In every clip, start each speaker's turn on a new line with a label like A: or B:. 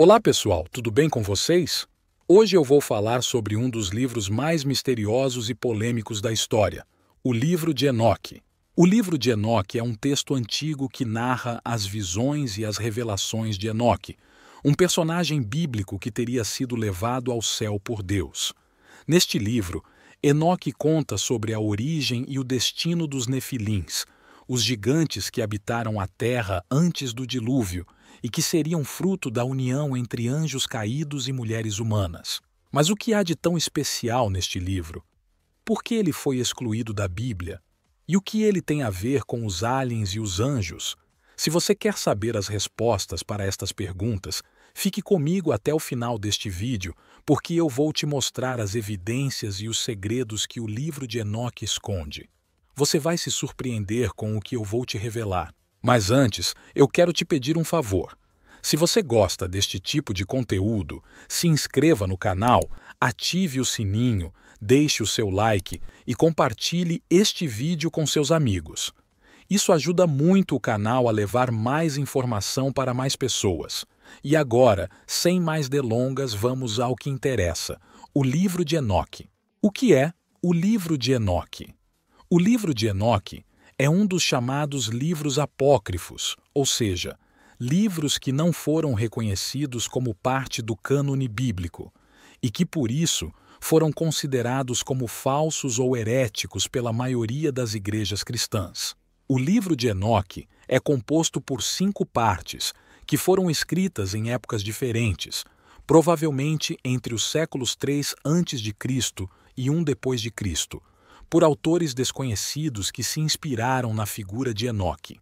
A: Olá pessoal, tudo bem com vocês? Hoje eu vou falar sobre um dos livros mais misteriosos e polêmicos da história, o Livro de Enoque. O Livro de Enoque é um texto antigo que narra as visões e as revelações de Enoque, um personagem bíblico que teria sido levado ao céu por Deus. Neste livro, Enoque conta sobre a origem e o destino dos nefilins, os gigantes que habitaram a terra antes do dilúvio e que seriam fruto da união entre anjos caídos e mulheres humanas. Mas o que há de tão especial neste livro? Por que ele foi excluído da Bíblia? E o que ele tem a ver com os aliens e os anjos? Se você quer saber as respostas para estas perguntas, fique comigo até o final deste vídeo, porque eu vou te mostrar as evidências e os segredos que o livro de Enoque esconde. Você vai se surpreender com o que eu vou te revelar. Mas antes, eu quero te pedir um favor. Se você gosta deste tipo de conteúdo, se inscreva no canal, ative o sininho, deixe o seu like e compartilhe este vídeo com seus amigos. Isso ajuda muito o canal a levar mais informação para mais pessoas. E agora, sem mais delongas, vamos ao que interessa, o livro de Enoque. O que é o livro de Enoque? O livro de Enoque é um dos chamados livros apócrifos, ou seja, livros que não foram reconhecidos como parte do cânone bíblico e que, por isso, foram considerados como falsos ou heréticos pela maioria das igrejas cristãs. O livro de Enoque é composto por cinco partes, que foram escritas em épocas diferentes, provavelmente entre os séculos 3 a.C. e 1 depois de Cristo, por autores desconhecidos que se inspiraram na figura de Enoque.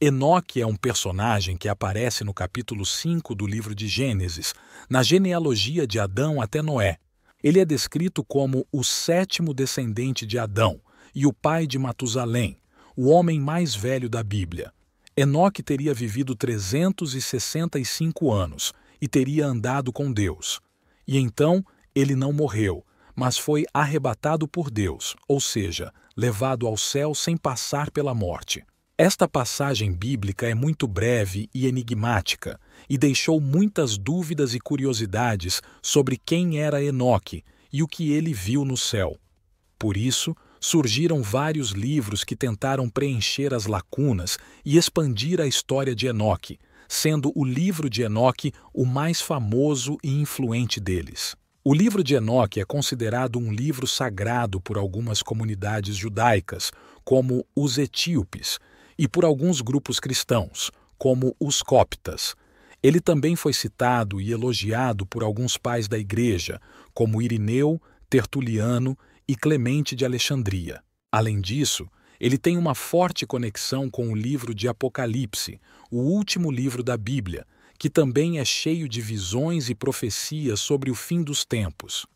A: Enoque é um personagem que aparece no capítulo 5 do livro de Gênesis, na genealogia de Adão até Noé. Ele é descrito como o sétimo descendente de Adão e o pai de Matusalém, o homem mais velho da Bíblia. Enoque teria vivido 365 anos e teria andado com Deus. E então ele não morreu, mas foi arrebatado por Deus, ou seja, levado ao céu sem passar pela morte. Esta passagem bíblica é muito breve e enigmática e deixou muitas dúvidas e curiosidades sobre quem era Enoque e o que ele viu no céu. Por isso, surgiram vários livros que tentaram preencher as lacunas e expandir a história de Enoque, sendo o livro de Enoque o mais famoso e influente deles. O livro de Enoque é considerado um livro sagrado por algumas comunidades judaicas, como os etíopes, e por alguns grupos cristãos, como os coptas. Ele também foi citado e elogiado por alguns pais da Igreja, como Irineu, Tertuliano e Clemente de Alexandria. Além disso, ele tem uma forte conexão com o livro de Apocalipse, o último livro da Bíblia, que também é cheio de visões e profecias sobre o fim dos tempos.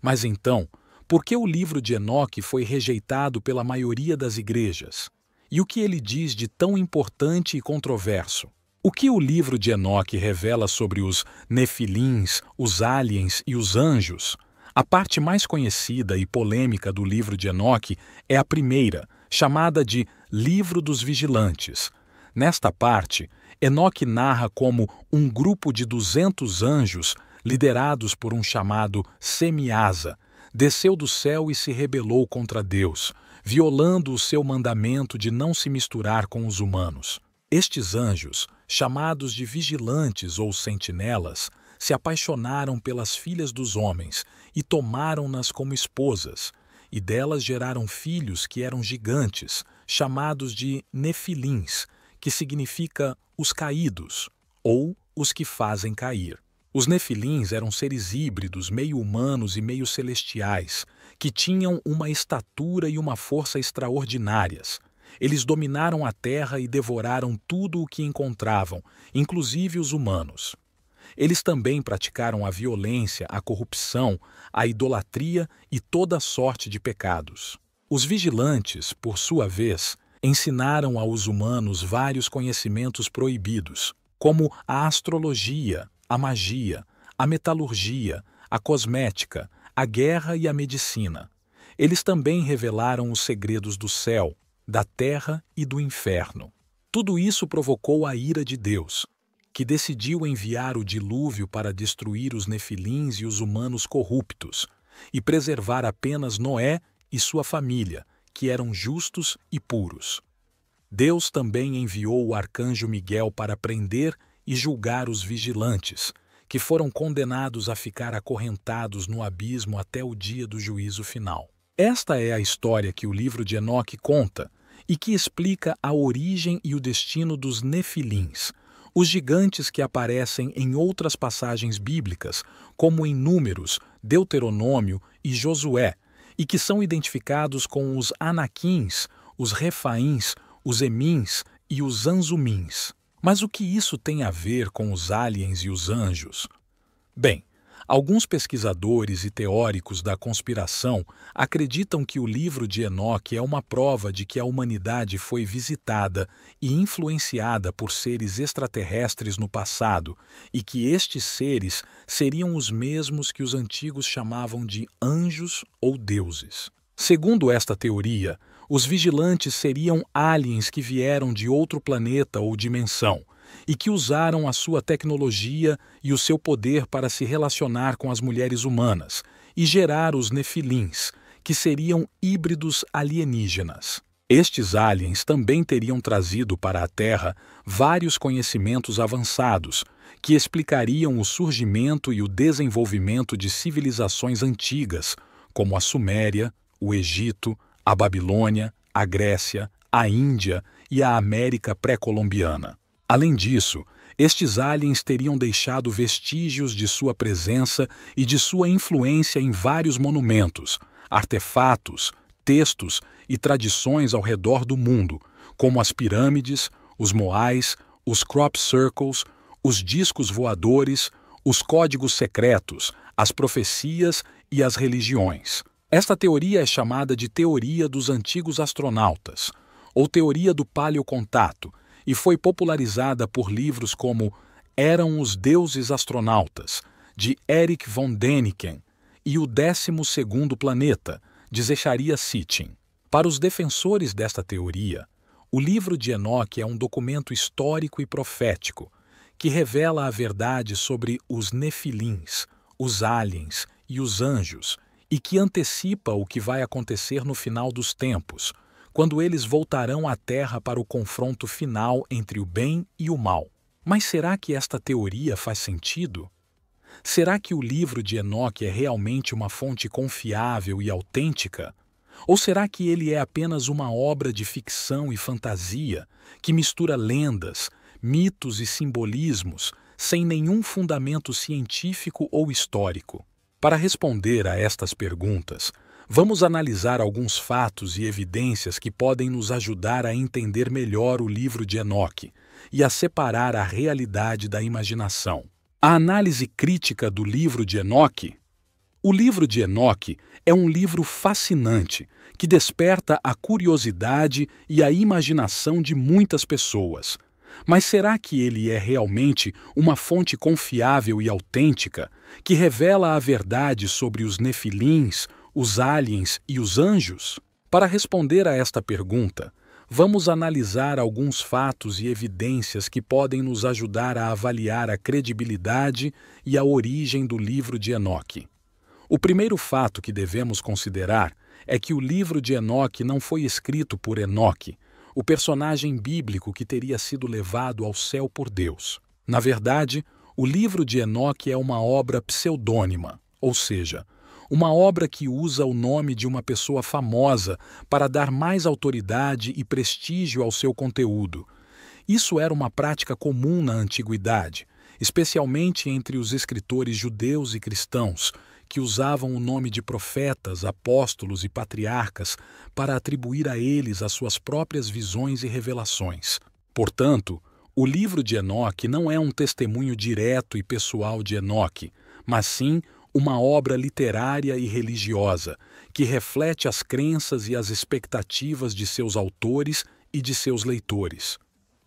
A: Mas então, por que o livro de Enoque foi rejeitado pela maioria das igrejas? E o que ele diz de tão importante e controverso? O que o livro de Enoque revela sobre os nefilins, os aliens e os anjos? A parte mais conhecida e polêmica do livro de Enoque é a primeira, chamada de Livro dos Vigilantes. Nesta parte, Enoque narra como um grupo de 200 anjos, liderados por um chamado Semiasa, desceu do céu e se rebelou contra Deus, violando o seu mandamento de não se misturar com os humanos. Estes anjos, chamados de vigilantes ou sentinelas, se apaixonaram pelas filhas dos homens e tomaram-nas como esposas, e delas geraram filhos que eram gigantes, chamados de nefilins, que significa os caídos ou os que fazem cair. Os nefilins eram seres híbridos, meio humanos e meio celestiais, que tinham uma estatura e uma força extraordinárias. Eles dominaram a terra e devoraram tudo o que encontravam, inclusive os humanos. Eles também praticaram a violência, a corrupção, a idolatria e toda sorte de pecados. Os vigilantes, por sua vez, ensinaram aos humanos vários conhecimentos proibidos, como a astrologia, a magia, a metalurgia, a cosmética, a guerra e a medicina. Eles também revelaram os segredos do céu, da terra e do inferno. Tudo isso provocou a ira de Deus, que decidiu enviar o dilúvio para destruir os nefilins e os humanos corruptos, e preservar apenas Noé e sua família, que eram justos e puros. Deus também enviou o arcanjo Miguel para prender e julgar os vigilantes, que foram condenados a ficar acorrentados no abismo até o dia do juízo final. Esta é a história que o livro de Enoque conta e que explica a origem e o destino dos nefilins, os gigantes que aparecem em outras passagens bíblicas, como em Números, Deuteronômio e Josué, e que são identificados com os anaquins, os refaíns, os emins e os anzumins. Mas o que isso tem a ver com os aliens e os anjos? Bem, Alguns pesquisadores e teóricos da conspiração acreditam que o livro de Enoch é uma prova de que a humanidade foi visitada e influenciada por seres extraterrestres no passado e que estes seres seriam os mesmos que os antigos chamavam de anjos ou deuses. Segundo esta teoria, os vigilantes seriam aliens que vieram de outro planeta ou dimensão e que usaram a sua tecnologia e o seu poder para se relacionar com as mulheres humanas e gerar os nefilins, que seriam híbridos alienígenas. Estes aliens também teriam trazido para a Terra vários conhecimentos avançados que explicariam o surgimento e o desenvolvimento de civilizações antigas, como a Suméria, o Egito, a Babilônia, a Grécia, a Índia e a América pré-colombiana. Além disso, estes aliens teriam deixado vestígios de sua presença e de sua influência em vários monumentos, artefatos, textos e tradições ao redor do mundo, como as pirâmides, os moais, os crop circles, os discos voadores, os códigos secretos, as profecias e as religiões. Esta teoria é chamada de teoria dos antigos astronautas, ou teoria do paleocontato, e foi popularizada por livros como Eram os Deuses Astronautas, de Erich von Däniken, e O 12 Segundo Planeta, de Zecharia Sitchin. Para os defensores desta teoria, o livro de Enoque é um documento histórico e profético que revela a verdade sobre os nefilins, os aliens e os anjos, e que antecipa o que vai acontecer no final dos tempos – quando eles voltarão à Terra para o confronto final entre o bem e o mal. Mas será que esta teoria faz sentido? Será que o livro de Enoque é realmente uma fonte confiável e autêntica? Ou será que ele é apenas uma obra de ficção e fantasia que mistura lendas, mitos e simbolismos sem nenhum fundamento científico ou histórico? Para responder a estas perguntas, Vamos analisar alguns fatos e evidências que podem nos ajudar a entender melhor o livro de Enoque e a separar a realidade da imaginação. A análise crítica do livro de Enoque. O livro de Enoque é um livro fascinante que desperta a curiosidade e a imaginação de muitas pessoas. Mas será que ele é realmente uma fonte confiável e autêntica que revela a verdade sobre os nefilins, os aliens e os anjos? Para responder a esta pergunta, vamos analisar alguns fatos e evidências que podem nos ajudar a avaliar a credibilidade e a origem do livro de Enoque. O primeiro fato que devemos considerar é que o livro de Enoque não foi escrito por Enoque, o personagem bíblico que teria sido levado ao céu por Deus. Na verdade, o livro de Enoque é uma obra pseudônima, ou seja, uma obra que usa o nome de uma pessoa famosa para dar mais autoridade e prestígio ao seu conteúdo. Isso era uma prática comum na antiguidade, especialmente entre os escritores judeus e cristãos, que usavam o nome de profetas, apóstolos e patriarcas para atribuir a eles as suas próprias visões e revelações. Portanto, o livro de Enoque não é um testemunho direto e pessoal de Enoque, mas sim uma obra literária e religiosa que reflete as crenças e as expectativas de seus autores e de seus leitores.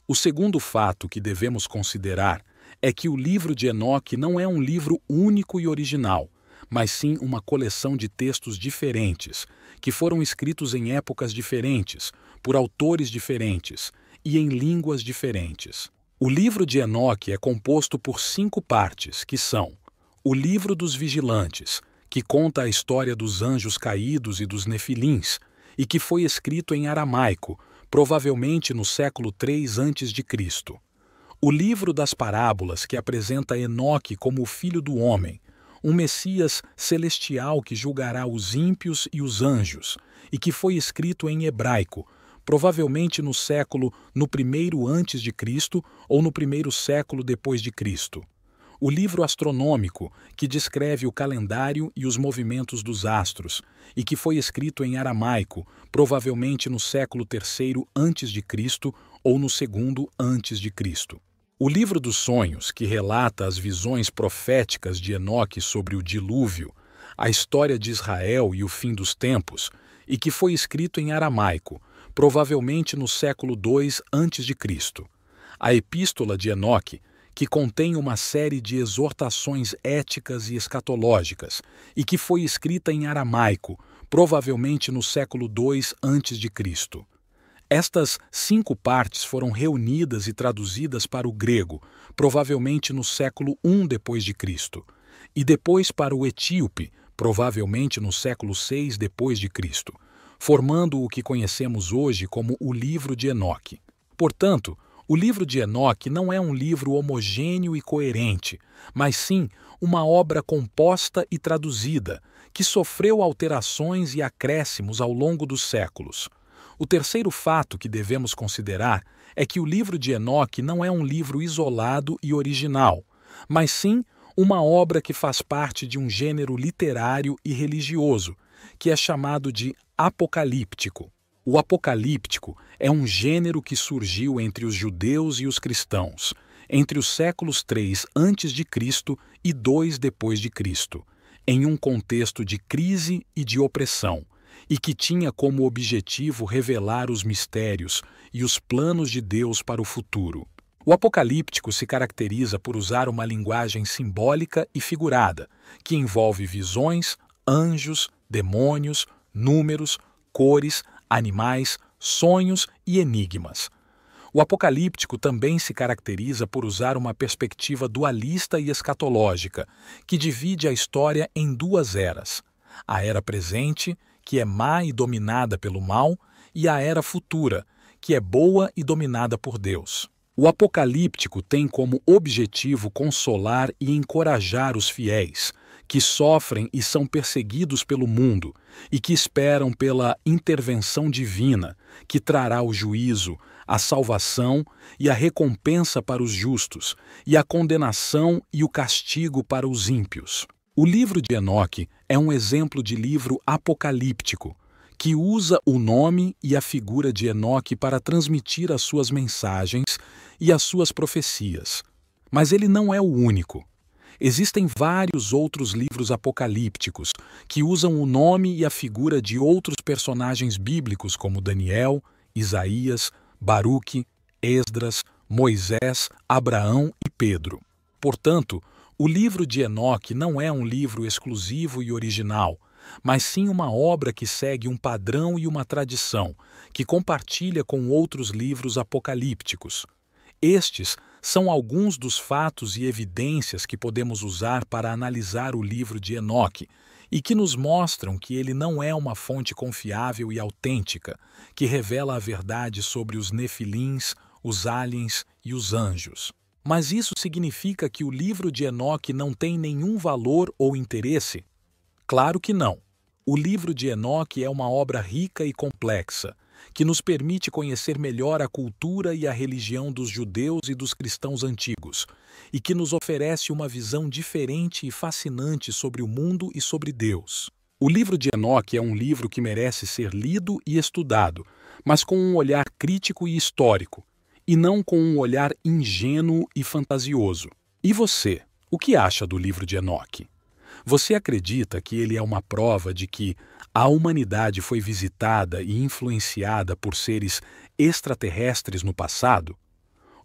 A: O segundo fato que devemos considerar é que o livro de Enoque não é um livro único e original, mas sim uma coleção de textos diferentes, que foram escritos em épocas diferentes, por autores diferentes e em línguas diferentes. O livro de Enoque é composto por cinco partes, que são o Livro dos Vigilantes, que conta a história dos anjos caídos e dos nefilins, e que foi escrito em aramaico, provavelmente no século III a.C. O livro das parábolas que apresenta Enoque como o filho do homem, um Messias celestial que julgará os ímpios e os anjos, e que foi escrito em hebraico, provavelmente no século no primeiro antes de Cristo ou no primeiro século depois de Cristo o livro astronômico, que descreve o calendário e os movimentos dos astros, e que foi escrito em aramaico, provavelmente no século III a.C. ou no segundo a.C. O livro dos sonhos, que relata as visões proféticas de Enoque sobre o dilúvio, a história de Israel e o fim dos tempos, e que foi escrito em aramaico, provavelmente no século II a.C. A epístola de Enoque que contém uma série de exortações éticas e escatológicas, e que foi escrita em aramaico, provavelmente no século II a.C. Estas cinco partes foram reunidas e traduzidas para o grego, provavelmente no século I depois de Cristo, e depois para o etíope, provavelmente no século VI depois de Cristo, formando o que conhecemos hoje como o livro de Enoque. Portanto, o livro de Enoque não é um livro homogêneo e coerente, mas sim uma obra composta e traduzida, que sofreu alterações e acréscimos ao longo dos séculos. O terceiro fato que devemos considerar é que o livro de Enoque não é um livro isolado e original, mas sim uma obra que faz parte de um gênero literário e religioso, que é chamado de apocalíptico. O apocalíptico é um gênero que surgiu entre os judeus e os cristãos, entre os séculos 3 antes de Cristo e 2 depois de Cristo, em um contexto de crise e de opressão, e que tinha como objetivo revelar os mistérios e os planos de Deus para o futuro. O apocalíptico se caracteriza por usar uma linguagem simbólica e figurada, que envolve visões, anjos, demônios, números, cores, animais, sonhos e enigmas. O apocalíptico também se caracteriza por usar uma perspectiva dualista e escatológica, que divide a história em duas eras: a era presente, que é má e dominada pelo mal, e a era futura, que é boa e dominada por Deus. O apocalíptico tem como objetivo consolar e encorajar os fiéis, que sofrem e são perseguidos pelo mundo e que esperam pela intervenção divina, que trará o juízo, a salvação e a recompensa para os justos, e a condenação e o castigo para os ímpios. O livro de Enoque é um exemplo de livro apocalíptico, que usa o nome e a figura de Enoque para transmitir as suas mensagens e as suas profecias. Mas ele não é o único. Existem vários outros livros apocalípticos que usam o nome e a figura de outros personagens bíblicos como Daniel, Isaías, Baruque, Esdras, Moisés, Abraão e Pedro. Portanto, o livro de Enoque não é um livro exclusivo e original, mas sim uma obra que segue um padrão e uma tradição, que compartilha com outros livros apocalípticos. Estes são alguns dos fatos e evidências que podemos usar para analisar o livro de Enoque e que nos mostram que ele não é uma fonte confiável e autêntica, que revela a verdade sobre os nefilins, os aliens e os anjos. Mas isso significa que o livro de Enoque não tem nenhum valor ou interesse? Claro que não. O livro de Enoque é uma obra rica e complexa, que nos permite conhecer melhor a cultura e a religião dos judeus e dos cristãos antigos, e que nos oferece uma visão diferente e fascinante sobre o mundo e sobre Deus. O livro de Enoque é um livro que merece ser lido e estudado, mas com um olhar crítico e histórico, e não com um olhar ingênuo e fantasioso. E você, o que acha do livro de Enoque? Você acredita que ele é uma prova de que, a humanidade foi visitada e influenciada por seres extraterrestres no passado?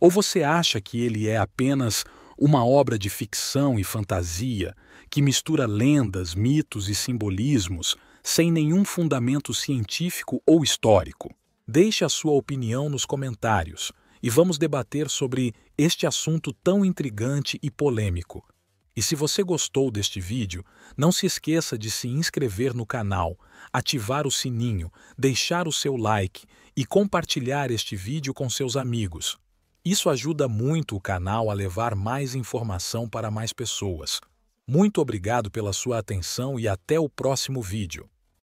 A: Ou você acha que ele é apenas uma obra de ficção e fantasia que mistura lendas, mitos e simbolismos sem nenhum fundamento científico ou histórico? Deixe a sua opinião nos comentários e vamos debater sobre este assunto tão intrigante e polêmico. E se você gostou deste vídeo, não se esqueça de se inscrever no canal, ativar o sininho, deixar o seu like e compartilhar este vídeo com seus amigos. Isso ajuda muito o canal a levar mais informação para mais pessoas. Muito obrigado pela sua atenção e até o próximo vídeo.